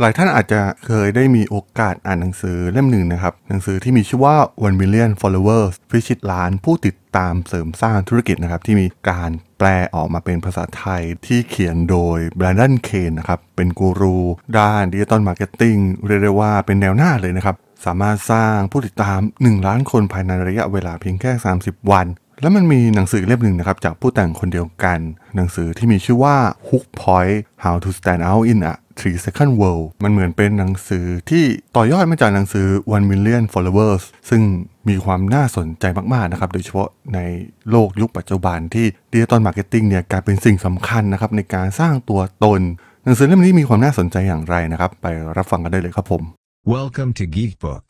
หลายท่านอาจจะเคยได้มีโอกาสอ่านหนังสือเล่มหนึ่งนะครับหนังสือที่มีชื่อว่า One Million Followers พิชิตล้านผู้ติดตามเสริมสร้างธุรกิจนะครับที่มีการแปลออกมาเป็นภาษาไทยที่เขียนโดยแบรนดอนเคนนะครับเป็นกูรูด้านดิจิตอลมาร์เก็ตติ้งเรียกได้ว่าเป็นแนวหน้าเลยนะครับ สามารถสร้างผู้ติดตาม 1 ล้านคนภายในระยะเวลาเพียงแค่ 30 วัน แล้วมันมีหนังสือเล่มหนึ่งนะครับจากผู้แต่งคนเดียวกัน หนังสือที่มีชื่อว่า Hook Point How to Stand Out in a 3 Second World มันเหมือนเป็นหนังสือที่ต่อยอดมาจากหนังสือ One Million Followers ซึ่งมีความน่าสนใจมากๆนะครับ โดยเฉพาะในโลกยุคปัจจุบันที่ดิจิตอลมาร์เก็ตติ้งเนี่ยกลายเป็นสิ่งสำคัญนะครับในการสร้างตัวตน หนังสือเล่มนี้มีความน่าสนใจอย่างไรนะครับ ไปรับฟังกันได้เลยครับผม Welcome to Geek Book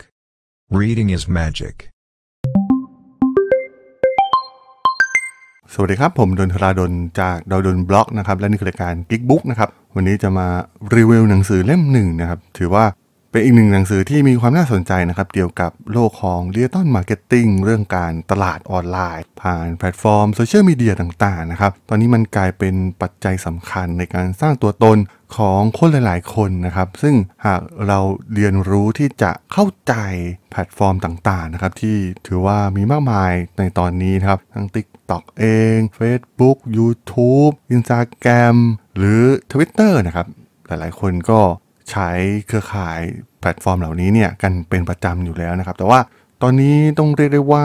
Reading is magic สวัสดีครับ ผมดนทราดนจากดาดนบล็อกนะครับ และนี่คือรายการกิ๊กบุ๊กนะครับ วันนี้จะมารีวิวหนังสือเล่มหนึ่งนะครับ ถือว่าเป็นอีกหนึ่งหนังสือที่มีความน่าสนใจนะครับ เกี่ยวกับโลกของดียตอนมาร์เก็ตติ้งเรื่องการตลาดออนไลน์ ผ่านแพลตฟอร์มโซเชียลมีเดียต่างๆนะครับ ตอนนี้มันกลายเป็นปัจจัยสำคัญในการสร้างตัวตนของคนหลายๆ คนนะครับ ซึ่งหากเราเรียนรู้ที่จะเข้าใจแพลตฟอร์มต่างๆนะครับที่ถือว่ามีมากมายในตอนนี้นะครับ ทั้ง TikTok เอง Facebook YouTube Instagram หรือ Twitter นะครับ หลายๆคนก็ใช้เครือข่ายแพลตฟอร์มเหล่านี้เนี่ยกันเป็นประจำอยู่แล้วนะครับ แต่ว่าตอนนี้ต้องเรียกได้ว่า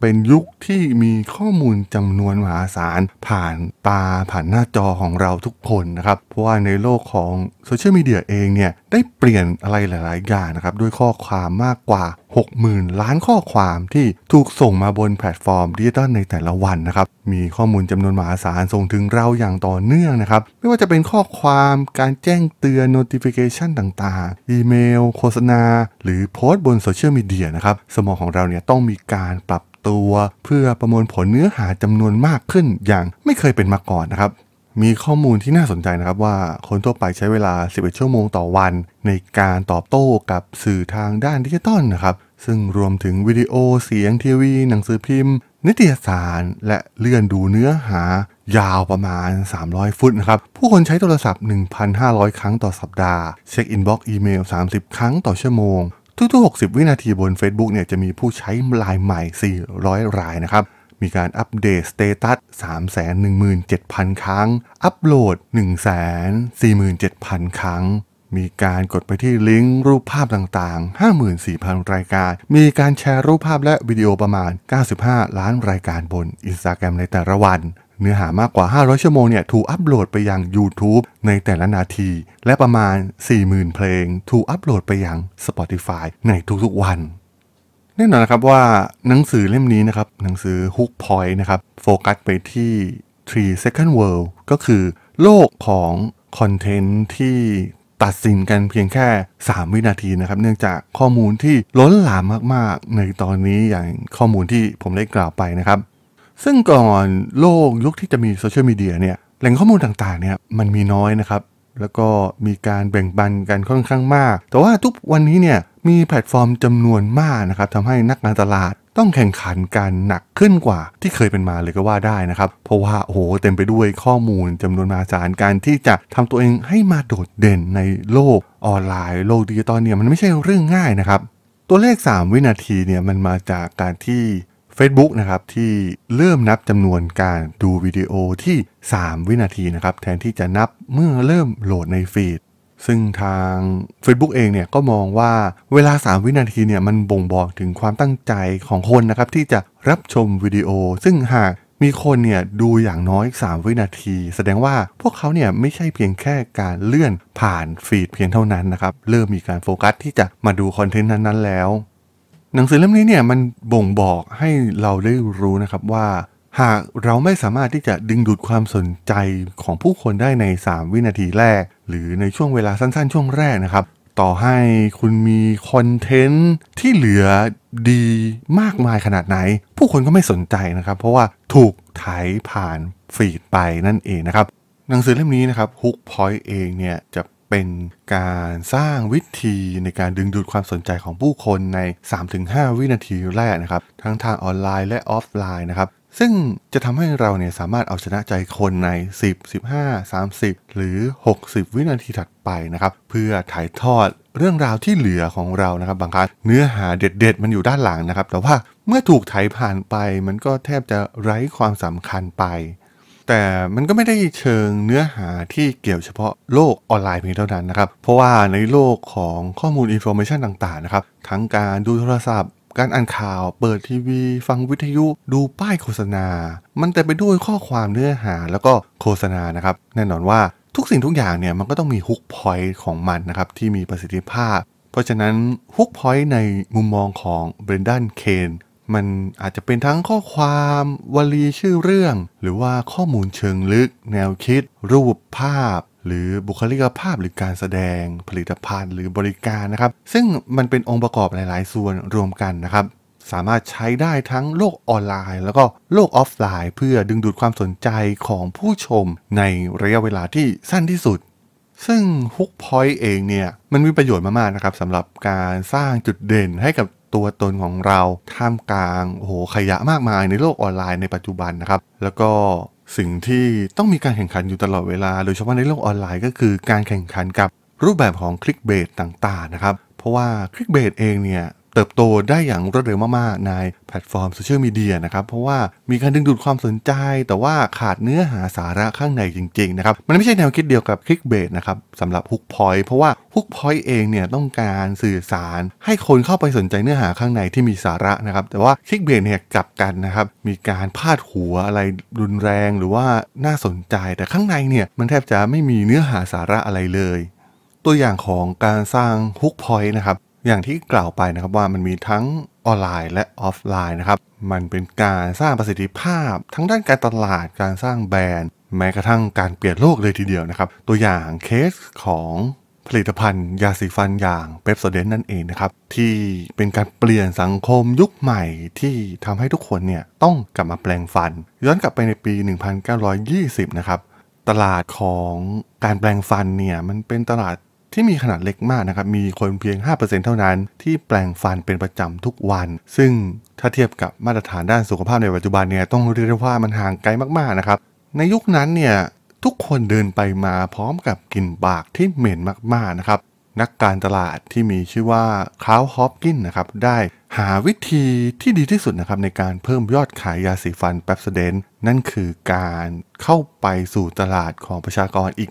เป็นยุคที่มีข้อมูลจำนวนมหาศาล ผ่านตาผ่านหน้าจอของเราทุกคนนะครับ เพราะว่าในโลกของโซเชียลมีเดียเองเนี่ยได้เปลี่ยนอะไรหลายๆอย่างนะครับด้วยข้อความมากกว่า 60,000ล้านข้อความที่ถูกส่งมาบนแพลตฟอร์มดิจิตอลในแต่ละวันนะครับมีข้อมูลจำนวนมหาศาลส่งถึงเราอย่างต่อเนื่องนะครับไม่ว่าจะเป็นข้อความการแจ้งเตือน notification ต่างๆ อีเมล โฆษณา หรือโพสต์บนโซเชียลมีเดียนะครับสมองของเราเนี่ยต้องมีการปรับตัวเพื่อประมวลผลเนื้อหาจำนวนมากขึ้นอย่างไม่เคยเป็นมาก่อนนะครับ มีข้อมูลที่น่าสนใจนะครับ ว่าคนทั่วไปใช้เวลา 11 ชั่วโมงต่อวัน ในการตอบโต้กับสื่อทางด้านดิจิตอลนะครับ ซึ่งรวมถึงวิดีโอเสียงทีวี หนังสือพิมพ์ นิตยสารและเลื่อนดูเนื้อหา ยาวประมาณ 300 ฟุตนะครับ ผู้คนใช้โทรศัพท์ 1,500 ครั้งต่อสัปดาห์เช็คอินบ็อกซ์อีเมล 30 ครั้งต่อชั่วโมงทุกๆ 60 วินาทีบน Facebook เนี่ยจะมีผู้ใช้ลายใหม่ 400 รายนะครับ มีการอัปเดตสเตตัส317,000 ครั้ง อัปโหลด 147,000 ครั้ง มีการกดไปที่ลิงก์รูปภาพต่างๆ 54,000 รายการ มีการแชร์รูปภาพและวิดีโอประมาณ 95 ล้านรายการบน Instagram ในแต่ละวันเนื้อหามากกว่า 500 ชั่วโมงเนี่ยถูกอัปโหลดไปยัง YouTube ในแต่ละนาที และประมาณ 40,000 เพลง ถูกอัปโหลดไปยัง Spotify ในทุกๆวัน แน่นอนนะครับว่าหนังสือเล่มนี้นะครับหนังสือ Hook Point นะครับโฟกัสไปที่ Three Second World ก็คือโลกของคอนเทนต์ที่ตัดสินกันเพียงแค่ 3 วินาทีนะครับ เนื่องจากข้อมูลที่ล้นหลามมากๆ ในตอนนี้อย่างข้อมูลที่ผมได้กล่าวไปนะครับซึ่งก่อนโลกยุคที่จะมีโซเชียลมีเดียเนี่ยแหล่งข้อมูลต่างๆเนี่ยมันมีน้อยนะครับแล้วก็มีการแบ่งปันกันค่อนข้างมาก แต่ว่าทุกวันนี้เนี่ยมีแพลตฟอร์มจำนวนมากนะครับทำให้นักการตลาดต้องแข่งขันกันหนักขึ้นกว่าที่เคยเป็นมาเลยก็ว่าได้นะครับ เพราะว่าโอ้โห เต็มไปด้วยข้อมูลจำนวนมหาศาลการที่จะทำตัวเองให้มาโดดเด่นในโลกออนไลน์ โลกดิจิตอลเนี่ยมันไม่ใช่เรื่องง่ายนะครับตัวเลข 3 วินาทีเนี่ยมันมาจากการที่ Facebook นะครับที่เริ่มนับจำนวนการดูวิดีโอที่ 3 วินาทีนะครับแทนที่จะนับเมื่อเริ่มโหลดในฟีดซึ่งทาง Facebook เองเนี่ยก็มองว่าเวลา 3 วินาทีเนี่ยมันบ่งบอกถึงความตั้งใจของคนนะครับที่จะรับชมวิดีโอ ซึ่งหากมีคนเนี่ยดูอย่างน้อย3วินาที แสดงว่าพวกเขาเนี่ยไม่ใช่เพียงแค่การเลื่อนผ่านฟีดเพียงเท่านั้นนะครับเริ่มมีการโฟกัสที่จะมาดูคอนเทนต์นั้นๆแล้วหนังสือเล่มนี้เนี่ยมันบ่งบอกให้เราได้รู้นะครับว่า หากเราไม่สามารถที่จะดึงดูดความสนใจของผู้คนได้ใน 3 วินาทีแรกหรือในช่วงเวลาสั้นๆ ช่วงแรกนะครับ ต่อให้คุณมีคอนเทนต์ที่เหลือดีมากมายขนาดไหน ผู้คนก็ไม่สนใจนะครับ เพราะว่าถูกถ่ายผ่านฟีดไปนั่นเองนะครับหนังสือเล่มนี้นะครับฮุกพอยต์เองเนี่ยจะเป็นการสร้างวิธีในการดึงดูดความสนใจของผู้คนใน 3-5 วินาทีแรกนะครับ ทั้งทางออนไลน์และออฟไลน์นะครับซึ่งจะทำให้เราเนี่ยสามารถเอาชนะใจคนใน 10 15 30 หรือ 60 วินาทีถัดไปนะครับ เพื่อถ่ายทอดเรื่องราวที่เหลือของเรานะครับบางครั้งเนื้อหาเด็ด ๆ มันอยู่ด้านหลังนะครับ แต่ว่าเมื่อถูกถ่ายผ่านไปมันก็แทบจะไร้ความสำคัญไปแต่มันก็ไม่ได้เชิงเนื้อหาที่เกี่ยวเฉพาะโลกออนไลน์เพียงเท่านั้นนะครับ เพราะว่าในโลกของข้อมูลอินโฟมชันต่างๆ นะครับ ทั้งการดูโทรศัพท์ การอ่านข่าว เปิดทีวี ฟังวิทยุดูป้ายโฆษณา มันแต่ไปด้วยข้อความเนื้อหาแล้วก็โฆษณานะครับ แน่นอนว่าทุกสิ่งทุกอย่างเนี่ยมันก็ต้องมีฮุกพอยต์ของมันนะครับที่มีประสิทธิภาพ เพราะฉะนั้นฮุกพอยต์ในมุมมองของเบรนดันเคนมันอาจจะเป็นทั้งข้อความวลีชื่อเรื่อง หรือว่าข้อมูลเชิงลึกแนวคิด รูปภาพ หรือบุคลิกภาพหรือการแสดงผลิตภัณฑ์หรือบริการนะครับ ซึ่งมันเป็นองค์ประกอบหลายๆ ส่วนรวมกันนะครับ สามารถใช้ได้ทั้งโลกออนไลน์แล้วก็โลกออฟไลน์ เพื่อดึงดูดความสนใจของผู้ชมในระยะเวลาที่สั้นที่สุดซึ่งฮุกพอยต์เองเนี่ยมันมีประโยชน์มากๆนะครับสำหรับการสร้างจุดเด่นให้กับตัวตนของเราท่ามกลางโอ้โหขยะมากมายในโลกออนไลน์ในปัจจุบันนะครับแล้วก็สิ่งที่ต้องมีการแข่งขันอยู่ตลอดเวลา โดยเฉพาะในโลกออนไลน์ก็คือการแข่งขันกับรูปแบบของคลิกเบสต่างๆนะครับเพราะว่าคลิกเบสเองเนี่ยติบโตได้อย่างรวดเร็วมาก ๆ ในแพลตฟอร์มโซเชียลมีเดียนะครับเพราะว่ามีการดึงดูดความสนใจ แต่ว่าขาดเนื้อหาสาระข้างในจริงๆนะครับมันไม่ใช่แนวคิดเดียวกับคลิกเบสนะครับสำหรับฮุกพอยต์เพราะว่าฮุกพอยต์เองเนี่ยต้องการสื่อสาร ให้คนเข้าไปสนใจเนื้อหาข้างในที่มีสาระนะครับแต่ว่าคลิกเบสเนี่ยกลับกันนะครับ มีการพาดหัวอะไรรุนแรงหรือว่าน่าสนใจแต่ข้างในเนี่ยมันแทบจะไม่มีเนื้อหาสาระอะไรเลย ตัวอย่างของการสร้างฮุกพอยต์นะครับอย่างที่กล่าวไปนะครับว่ามันมีทั้งออนไลน์และออฟไลน์นะครับ มันเป็นการสร้างประสิทธิภาพทั้งด้านการตลาดการสร้างแบรนด์ แม้กระทั่งการเปลี่ยนโลกเลยทีเดียวนะครับ ตัวอย่างเคสของผลิตภัณฑ์ยาสีฟันอย่างเปปโซเดนนั่นเองนะครับที่เป็นการเปลี่ยนสังคมยุคใหม่ ที่ทำให้ทุกคนเนี่ยต้องกลับมาแปลงฟัน ย้อนกลับไปในปี 1920 นะครับ ตลาดของการแปลงฟันเนี่ยมันเป็นตลาดที่มีขนาดเล็กมากนะครับ มีคนเพียง 5%เท่านั้น ที่แปลงฟันเป็นประจำทุกวัน ซึ่งถ้าเทียบกับมาตรฐานด้านสุขภาพในปัจจุบันเนี่ย ต้องเรียกว่ามันห่างไกลมากๆ นะครับ ในยุคนั้นเนี่ย ทุกคนเดินไปมาพร้อมกับกลิ่นปากที่เหม็นมากๆ นะครับ นักการตลาดที่มีชื่อว่า คาวฮอปกิน นะครับ ได้หาวิธีที่ดีที่สุดนะครับในการเพิ่มยอดขายยาสีฟันแป๊บสเดน นั่นคือการเข้าไปสู่ตลาดของประชากรอีก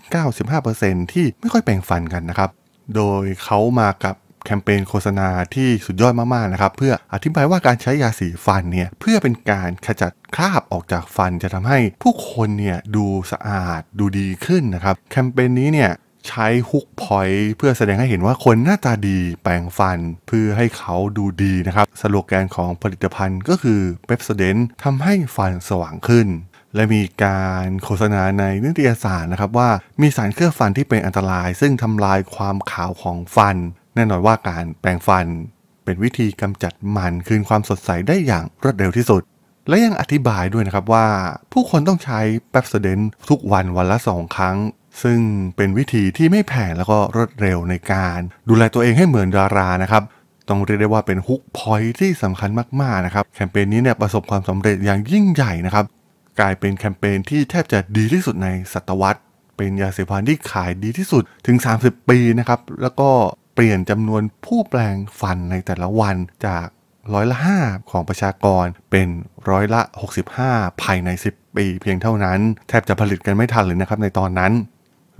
95%ที่ไม่ค่อยแปลงฟันกันนะครับ โดยเขามากับแคมเปญโฆษณาที่สุดยอดมากๆนะครับ เพื่ออธิบายว่าการใช้ยาสีฟันเนี่ย เพื่อเป็นการขจัดคราบออกจากฟันจะทำให้ผู้คนเนี่ยดูสะอาดดูดีขึ้นนะครับ แคมเปญนี้เนี่ยใช้ฮุกพอย์เพื่อแสดงให้เห็นว่าคนหน้าตาดีแปลงฟันเพื่อให้เขาดูดีนะครับ สโลแกนของผลิตภัณฑ์ก็คือเปปสซเดนทำให้ฟันสว่างขึ้น และมีการโฆษณาในนิตยสารนะครับว่ามีสารเคลือบฟันที่เป็นอันตราย ซึ่งทำลายความขาวของฟัน แน่นอนว่าการแปลงฟันเป็นวิธีกำจัดมัน คืนความสดใสได้อย่างรวดเร็วที่สุด และยังอธิบายด้วยนะครับว่าผู้คนต้องใช้แปปเซเดนทุกวันวันละสองครั้งซึ่งเป็นวิธีที่ไม่แพงแล้วก็รวดเร็วในการ ดูแลตัวเองให้เหมือนดารานะครับ ต้องเรียกได้ว่าเป็นฮุกพอยที่สำคัญมากๆนะครับ แคมเปญนี้เนี่ยประสบความสำเร็จอย่างยิ่งใหญ่นะครับ กลายเป็นแคมเปญที่แทบจะดีที่สุดในศตวรรษ เป็นยาเสพติดที่ขายดีที่สุดถึง 30 ปีนะครับ แล้วก็เปลี่ยนจำนวนผู้แปลงฟันในแต่ละวันจากร้อยละ5ของประชากรเป็นร้อยละ 65 ภายใน 10 ปี เพียงเท่านั้น แทบจะผลิตกันไม่ทันเลยนะครับในตอนนั้น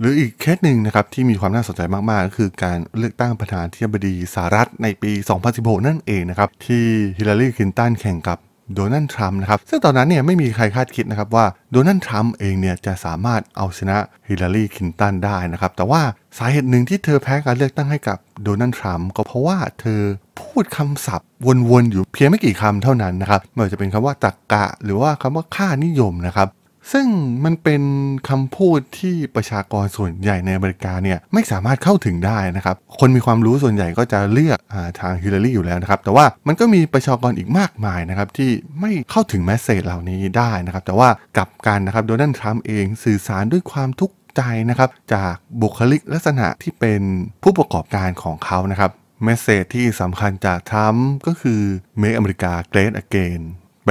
หรืออีกเคสหนึ่งนะครับที่มีความน่าสนใจมาก ๆ ก็คือการเลือกตั้งประธานาธิบดีสหรัฐในปี 2016 นั่นเองนะครับที่ฮิลลารีคลินตันแข่งกับโดนัลด์ ทรัมป์นะครับซึ่งตอนนั้นเนี่ยไม่มีใครคาดคิดนะครับว่าโดนัลด์ ทรัมป์เองเนี่ยจะสามารถเอาชนะฮิลลารีคลินตันได้นะครับแต่ว่าสาเหตุหนึ่งที่เธอแพ้การเลือกตั้งให้กับโดนัลด์ ทรัมป์ก็เพราะว่าเธอพูดคำศัพท์วน ๆ อยู่เพียงไม่กี่คำเท่านั้นนะครับไม่ว่าจะเป็นคำว่าตรกกะ หรือว่าคำว่าค่านิยมนะครับซึ่งมันเป็นคำพูดที่ประชากรส่วนใหญ่ในอเมริกาเนี่ยไม่สามารถเข้าถึงได้นะครับ คนมีความรู้ส่วนใหญ่ก็จะเลือกอาทางฮิลลารีอยู่แล้วนะครับแต่ว่ามันก็มีประชากรอีกมากมายนะครับ ที่ไม่เข้าถึงแมสเซจเหล่านี้ได้นะครับ แต่ว่ากับการนะครับโดนัลด์ทรัมป์เองสื่อสารด้วยความทุกข์ใจนะครับ จากบุคลิกลักษณะที่เป็นผู้ประกอบการของเขานะครับแมสเซจที่สำคัญจากทรัมป์ก็คือ Make America Great Again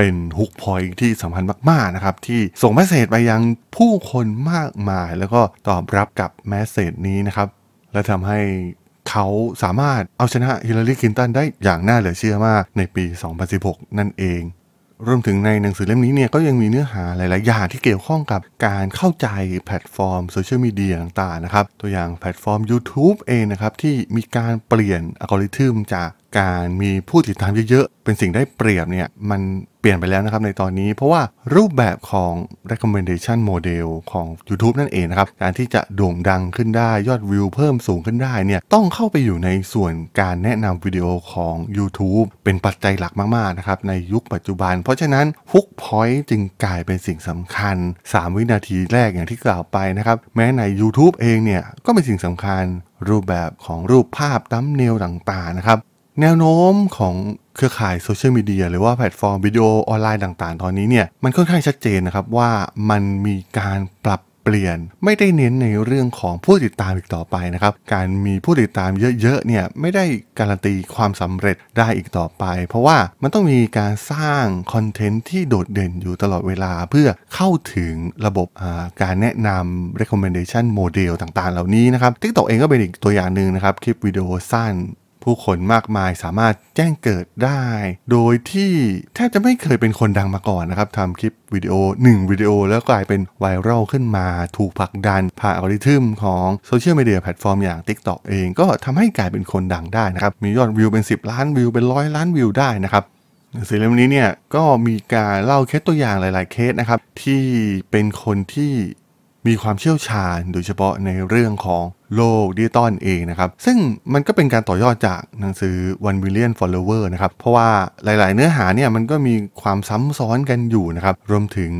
เป็นฮุกพอยที่สำคัญมากๆนะครับ ที่ส่งเมสเซจไปยังผู้คนมากมาย แล้วก็ตอบรับกับเมสเซจนี้นะครับ และทำให้เขาสามารถเอาชนะฮิลลารีคินตันได้อย่างน่าเหลือเชื่อมากในปี 2016 นั่นเองรวมถึงในหนังสือเล่มนี้เนี่ยก็ยังมีเนื้อหาหลายๆ อย่างที่เกี่ยวข้องกับการเข้าใจแพลตฟอร์มโซเชียลมีเดียต่างๆนะครับตัวอย่างแพลตฟอร์ม YouTube เองนะครับที่มีการเปลี่ยนอัลกอริทึมจากการมีผู้ติดตามเยอะ ๆ เป็นสิ่งได้เปรียบเนี่ย มันเปลี่ยนไปแล้วนะครับในตอนนี้ เพราะว่ารูปแบบของ recommendation model ของ YouTube นั่นเองนะครับ การที่จะโด่งดังขึ้นได้ ยอดวิวเพิ่มสูงขึ้นได้เนี่ย ต้องเข้าไปอยู่ในส่วนการแนะนำวิดีโอของ YouTube เป็นปัจจัยหลักมากๆนะครับในยุคปัจจุบัน เพราะฉะนั้นฮุกพอยต์จึงกลายเป็นสิ่งสำคัญ 3 วินาทีแรกอย่างที่กล่าวไปนะครับ แม้ใน YouTube เองเนี่ย ก็เป็นสิ่งสำคัญรูปแบบของรูปภาพตั้มเนลต่างๆนะครับแนวโน้มของเครือข่ายโซเชียลมีเดียหรือว่าแพลตฟอร์มวิดีโอออนไลน์ต่างๆ ตอนนี้เนี่ยมันค่อนข้างชัดเจนนะครับว่ามันมีการปรับเปลี่ยนไม่ได้เน้นในเรื่องของผู้ติดตามอีกต่อไปนะครับ การมีผู้ติดตามเยอะๆเนี่ยไม่ได้การันตีความสำเร็จได้อีกต่อไป เพราะว่ามันต้องมีการสร้างคอนเทนต์ที่โดดเด่นอยู่ตลอดเวลาเพื่อเข้าถึงระบบการแนะนำ recommendation model ต่างๆเหล่านี้นะครับ TikTok เองก็เป็นอีกตัวอย่างหนึ่งนะครับ คลิปวิดีโอสั้นผู้คนมากมายสามารถแจ้งเกิดได้ โดยที่แทบจะไม่เคยเป็นคนดังมาก่อนนะครับทำคลิปวิดีโอ 1วิดีโอ แล้วกลายเป็นไวรัลขึ้นมาถูกผลักดัน ผ่านอัลกอริทึมของโซเชียลมีเดียแพลตฟอร์มอย่าง TikTok เอง ก็ทำให้กลายเป็นคนดังได้นะครับ มียอดวิวเป็น 10 ล้านวิวเป็นร้อยล้านวิวได้นะครับหนังสือเล่มนี้เนี่ย ก็มีการเล่าเคสตัวอย่างหลาย ๆเคสนะครับที่เป็นคนที่มีความเชี่ยวชาญโดยเฉพาะในเรื่องของโลกดิจิตอลเองนะครับซึ่งมันก็เป็นการต่อยอดจากหนังสือ One Million Follower นะครับเพราะว่าหลายๆ เนื้อหาเนี่ยมันก็มีความซ้ำซ้อนกันอยู่นะครับรวมถึง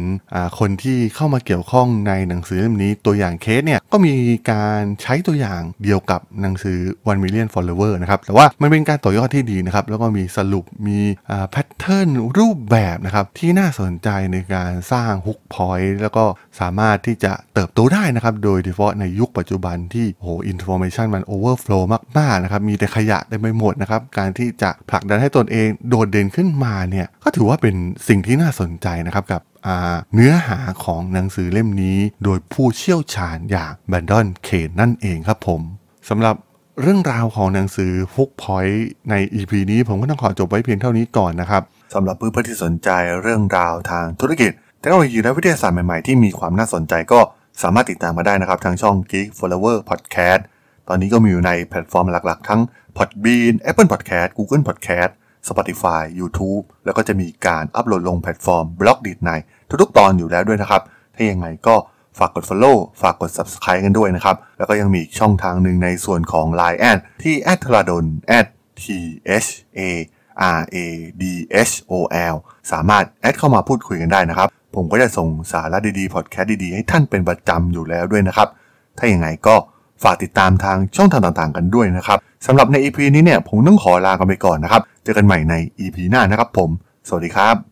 คนที่เข้ามาเกี่ยวข้องในหนังสือเล่มนี้ตัวอย่างเคสเนี่ยก็มีการใช้ตัวอย่างเดียวกับหนังสือ One Million Follower นะครับแต่ว่ามันเป็นการต่อยอดที่ดีนะครับแล้วก็มีสรุปมีแพทเทิร์นรูปแบบนะครับที่น่าสนใจในการสร้างฮุกพอยต์ แล้วก็สามารถที่จะเติบโตได้นะครับโดยเฉพาะในยุคปัจจุบันที่โอ้โหอินโฟมชันมันโอเวอร์ฟลูมาก ๆ นะครับ มีแต่ขยะได้ไม่หมดนะครับ การที่จะผลักดันให้ตนเอง โดดเด่นขึ้นมาเนี่ย ก็ถือว่าเป็นสิ่งที่น่าสนใจนะครับ กับเนื้อหาของหนังสือเล่มนี้ โดยผู้เชี่ยวชาญ อย่างแบนดอนเคนนั่นเองครับผมสำหรับเรื่องราวของหนังสือฟุกพอยต์ใน EP นี้ ผมก็ต้องขอจบไว้เพียงเท่านี้ก่อนนะครับสำหรับเพื่อนๆที่สนใจเรื่องราวทางธุรกิจเทคโนโลยีและวิทยาศาสตร์ใหม่ๆที่มีความน่าสนใจก็สามารถติดตามมาได้นะครับ ทางช่อง Geek Flower Podcast ตอนนี้ก็มีอยู่ในแพลตฟอร์มหลัก ๆ ทั้ง Podbean Apple Podcast Google Podcast Spotify YouTube แล้วก็จะมีการอัปโหลดลงแพลตฟอร์มบล็อกดีดในทุกๆ ตอนอยู่แล้วด้วยนะครับ ถ้ายังไงก็ฝากกด Follow ฝากกด Subscribe กันด้วยนะครับ แล้วก็ยังมีช่องทางหนึ่งในส่วนของ Line แอดที่ a d t a d o n t h a r a d S o l สามารถแอดเข้ามาพูดคุยกันได้นะครับผมก็จะส่งสาระดี ๆ พอดแคสต์ดีๆ ให้ท่านเป็นประจำอยู่แล้วด้วยนะครับ ถ้าอย่างไงก็ฝากติดตามทางช่องทางต่างๆ กันด้วยนะครับ สำหรับใน EP นี้เนี่ยผมต้องขอลากันไปก่อนนะครับ เจอกันใหม่ใน EP หน้านะครับผม สวัสดีครับ